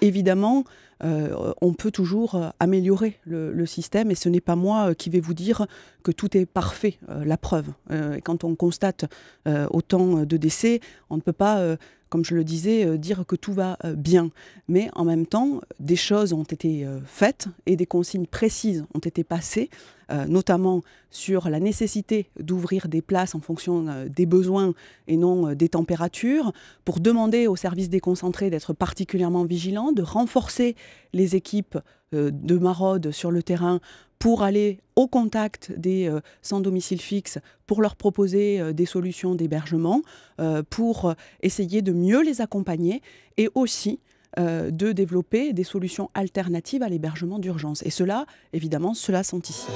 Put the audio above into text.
évidemment euh, on peut toujours euh, améliorer le, système et ce n'est pas moi euh, qui vais vous dire que tout est parfait, la preuve. quand on constate autant de décès, on ne peut pas comme je le disais, dire que tout va bien. Mais en même temps, des choses ont été faites et des consignes précises ont été passées, notamment sur la nécessité d'ouvrir des places en fonction des besoins et non des températures, pour demander aux services déconcentrés d'être particulièrement vigilants, de renforcer les équipes euh, de maraude sur le terrain pour aller au contact des euh, sans domicile fixe, pour leur proposer euh, des solutions d'hébergement, pour essayer de mieux les accompagner et aussi de développer des solutions alternatives à l'hébergement d'urgence. Et cela, évidemment, cela sent ici.